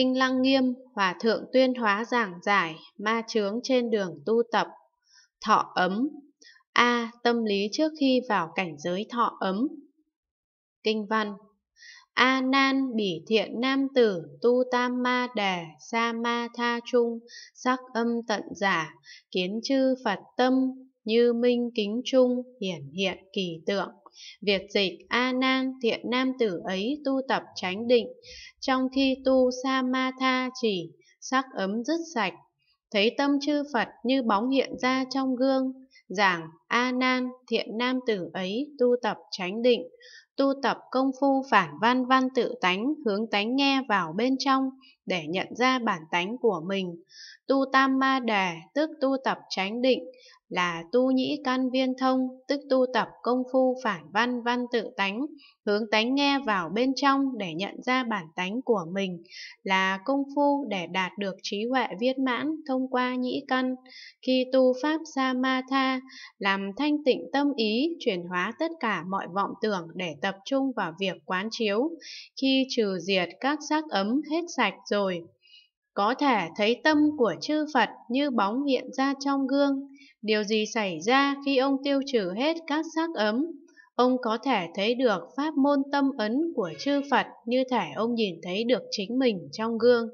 Tinh Lăng Nghiêm, Hòa Thượng tuyên hóa giảng giải, ma chướng trên đường tu tập. Thọ ấm A. Tâm lý trước khi vào cảnh giới thọ ấm Kinh văn A nan bỉ thiện nam tử tu tam ma đề sa ma tha trung sắc âm tận giả kiến chư Phật tâm như minh kính trung hiển hiện kỳ tượng. việt dịch A Nan thiện nam tử ấy tu tập chánh định, trong khi tu Sa Ma Tha chỉ sắc ấm dứt sạch, thấy tâm chư Phật như bóng hiện ra trong gương, giảng A Nan thiện nam tử ấy tu tập chánh định, tu tập công phu phản văn văn tự tánh, hướng tánh nghe vào bên trong để nhận ra bản tánh của mình. Tu tam ma đề tức tu tập chánh định là tu nhĩ căn viên thông, tức tu tập công phu phản văn văn tự tánh, hướng tánh nghe vào bên trong để nhận ra bản tánh của mình, là công phu để đạt được trí huệ viên mãn thông qua nhĩ căn. Khi tu pháp sa ma tha, làm thanh tịnh tâm ý, chuyển hóa tất cả mọi vọng tưởng để tập trung vào việc quán chiếu. Khi trừ diệt các xác ấm hết sạch rồi, có thể thấy tâm của chư Phật như bóng hiện ra trong gương. Điều gì xảy ra khi ông tiêu trừ hết các sắc ấm? Ông có thể thấy được pháp môn tâm ấn của chư Phật như thể ông nhìn thấy được chính mình trong gương.